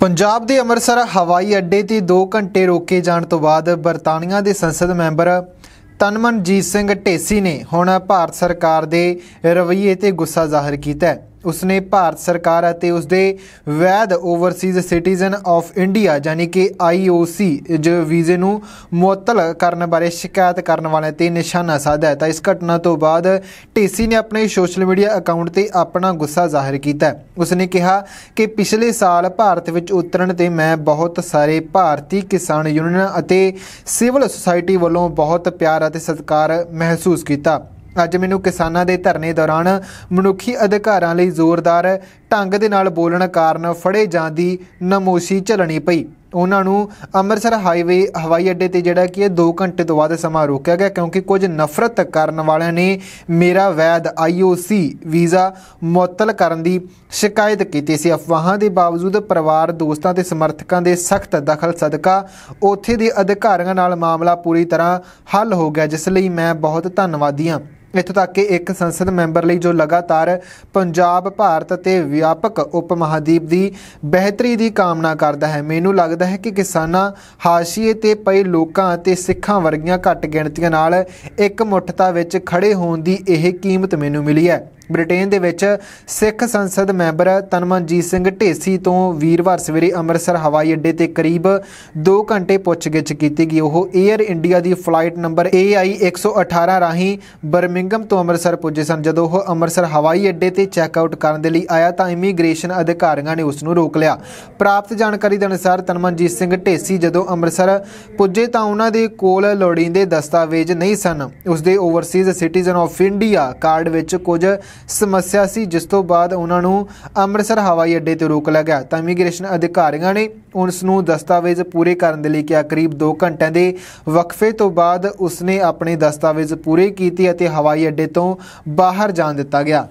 ਪੰਜਾਬ ਦੇ ਅੰਮ੍ਰਿਤਸਰ ਹਵਾਈ ਅੱਡੇ ਤੇ 2 ਘੰਟੇ ਰੋਕੇ ਜਾਣ ਤੋਂ ਬਾਅਦ ਬਰਤਾਨੀਆ ਦੇ ਸੰਸਦ ਮੈਂਬਰ ਤਨਮਨਜੀਤ ਸਿੰਘ ਢੇਸੀ ਨੇ ਹੁਣ ਭਾਰਤ ਸਰਕਾਰ ਦੇ ਰਵਈਏ ਤੇ ਗੁੱਸਾ ਜ਼ਾਹਰ ਕੀਤਾ ਹੈ ਉਸਨੇ ਭਾਰਤ ਸਰਕਾਰ ਅਤੇ ਉਸਦੇ ਵੈਦ ਓਵਰਸੀਜ਼ ਸਿਟੀਜ਼ਨ ਆਫ ਇੰਡੀਆ ਯਾਨੀ ਕਿ ਆਈਓਸੀ ਜੋ ਵੀਜ਼ੇ ਨੂੰ ਮੁਅੱਤਲ ਕਰਨ ਬਾਰੇ ਸ਼ਿਕਾਇਤ ਕਰਨ ਵਾਲੇ ਤੇ ਨਿਸ਼ਾਨਾ ਸਾਧਿਆ ਤਾਂ ਇਸ ਘਟਨਾ ਤੋਂ ਬਾਅਦ ਟੀਸੀ ਨੇ ਆਪਣੇ ਸੋਸ਼ਲ ਮੀਡੀਆ ਅਕਾਊਂਟ ਤੇ ਆਪਣਾ ਗੁੱਸਾ ਜ਼ਾਹਿਰ ਕੀਤਾ ਉਸਨੇ ਕਿਹਾ ਕਿ ਪਿਛਲੇ ਸਾਲ ਭਾਰਤ ਵਿੱਚ ਉਤਰਨ ਤੇ ਮੈਂ ਬਹੁਤ ਸਾਰੇ ਭਾਰਤੀ ਕਿਸਾਨ ਯੂਨੀਅਨ ਅਤੇ ਸਿਵਲ ਸੁਸਾਇਟੀ ਵੱਲੋਂ ਬਹੁਤ ਪਿਆਰ ਅਤੇ ਸਤਿਕਾਰ ਮਹਿਸੂਸ ਕੀਤਾ ਅੱਜ ਮੈਨੂੰ ਕਿਸਾਨਾਂ ਦੇ ਧਰਨੇ ਦੌਰਾਨ ਮਨੁੱਖੀ ਅਧਿਕਾਰਾਂ ਲਈ ਜ਼ੋਰਦਾਰ ਢੰਗ ਦੇ ਨਾਲ ਬੋਲਣ ਕਾਰਨ ਫੜੇ ਜਾਣ ਦੀ ਨਮੋਸ਼ੀ ਚਲਣੀ ਪਈ ਉਹਨਾਂ ਨੂੰ ਅੰਮ੍ਰਿਤਸਰ ਹਾਈਵੇ ਹਵਾਈ ਅੱਡੇ ਤੇ ਜਿਹੜਾ ਕਿ ਇਹ 2 ਘੰਟੇ ਤੋਂ ਵੱਧ ਸਮਾਂ ਰੋਕਿਆ ਗਿਆ ਕਿਉਂਕਿ ਕੁਝ ਨਫ਼ਰਤ ਕਰਨ ਵਾਲਿਆਂ ਨੇ ਮੇਰਾ ਵੈਦ ਆਈਓਸੀ ਵੀਜ਼ਾ ਮੁਅੱਤਲ ਕਰਨ ਦੀ ਸ਼ਿਕਾਇਤ ਕੀਤੀ ਸੀ ਅਫਵਾਹਾਂ ਦੇ ਬਾਵਜੂਦ ਪਰਿਵਾਰ ਦੋਸਤਾਂ ਤੇ ਸਮਰਥਕਾਂ ਦੇ ਸਖਤ ਦਖਲ ਸਦਕਾ ਉੱਥੇ ਦੇ ਅਧਿਕਾਰੀਆਂ ਨਾਲ ਮਾਮਲਾ ਪੂਰੀ ਤਰ੍ਹਾਂ ਹੱਲ ਹੋ ਗਿਆ ਜਿਸ ਲਈ ਮੈਂ ਬਹੁਤ ਧੰਨਵਾਦੀ ਹਾਂ ਇੱਥੇ ਤੱਕ ਕਿ ਇੱਕ ਸੰਸਦ ਮੈਂਬਰ ਲਈ ਜੋ ਲਗਾਤਾਰ ਪੰਜਾਬ ਭਾਰਤ ਤੇ ਵਿਆਪਕ ਉਪ ਮਹਾਦੀਪ ਦੀ ਬਿਹਤਰੀ ਦੀ ਕਾਮਨਾ ਕਰਦਾ ਹੈ ਮੈਨੂੰ ਲੱਗਦਾ ਹੈ ਕਿ ਕਿਸਾਨਾਂ ਹਾਸ਼ੀਏ ਤੇ ਪਈ ਲੋਕਾਂ ਅਤੇ ਸਿੱਖਾਂ ਵਰਗੀਆਂ ਘੱਟ ਗਿਣਤੀਆਂ ਨਾਲ ਇੱਕ ਮੁੱਠਤਾ ਵਿੱਚ ਖੜੇ ਹੋਣ ਦੀ ਇਹ ਕੀਮਤ ਮੈਨੂੰ ਮਿਲੀ ਹੈ ਬ੍ਰਿਟੇਨ ਦੇ ਵਿੱਚ ਸਿੱਖ ਸੰਸਦ ਮੈਂਬਰ ਤਨਮਨਜੀਤ ਸਿੰਘ ਢੇਸੀ ਤੋਂ ਵੀਰਵਾਰ ਸਵੇਰੇ ਅੰਮ੍ਰਿਤਸਰ ਹਵਾਈ ਅੱਡੇ ਤੇ ਕਰੀਬ 2 ਘੰਟੇ ਪੁੱਛਗਿੱਛ ਕੀਤੀ ਗਈ ਉਹ 에ਅਰ ਇੰਡੀਆ ਦੀ ਫਲਾਈਟ ਨੰਬਰ AI 118 ਰਾਹੀਂ ਬਰਮਿੰਗਮ ਤੋਂ ਅੰਮ੍ਰਿਤਸਰ ਪੁੱਜੇ ਸਨ ਜਦੋਂ ਉਹ ਅੰਮ੍ਰਿਤਸਰ ਹਵਾਈ ਅੱਡੇ ਤੇ ਚੈੱਕ ਆਊਟ ਕਰਨ ਦੇ ਲਈ ਆਇਆ ਤਾਂ ਇਮੀਗ੍ਰੇਸ਼ਨ ਅਧਿਕਾਰੀਆਂ ਨੇ ਉਸ ਨੂੰ ਰੋਕ ਲਿਆ ਪ੍ਰਾਪਤ ਜਾਣਕਾਰੀ ਦੇ ਅਨੁਸਾਰ ਤਨਮਨਜੀਤ ਸਿੰਘ ਢੇਸੀ ਜਦੋਂ ਅੰਮ੍ਰਿਤਸਰ ਪੁੱਜੇ ਤਾਂ ਉਹਨਾਂ ਦੇ ਕੋਲ ਲੋੜੀਂਦੇ ਦਸਤਾਵੇਜ਼ ਨਹੀਂ ਸਨ ਉਸ ਦੇ overseas citizen of India card ਵਿੱਚ ਕੁਝ ਸਮੱਸਿਆ ਸੀ ਜਿਸ ਤੋਂ ਬਾਅਦ ਉਹਨਾਂ ਨੂੰ ਅੰਮ੍ਰਿਤਸਰ ਹਵਾਈ ਅੱਡੇ ਤੇ ਰੋਕ ਲਿਆ ਗਿਆ ਤਾਂ ਇਮੀਗ੍ਰੇਸ਼ਨ ਅਧਿਕਾਰੀਆਂ ਨੇ ਉਸ ਨੂੰ ਦਸਤਾਵੇਜ਼ ਪੂਰੇ ਕਰਨ ਦੇ ਲਈ ਕਿਹਾ ਕਰੀਬ 2 ਘੰਟਿਆਂ ਦੇ ਵਕਫੇ ਤੋਂ ਬਾਅਦ ਉਸਨੇ ਆਪਣੇ ਦਸਤਾਵੇਜ਼ ਪੂਰੇ ਕੀਤੇ ਅਤੇ ਹਵਾਈ ਅੱਡੇ ਤੋਂ ਬਾਹਰ ਜਾਣ ਦਿੱਤਾ ਗਿਆ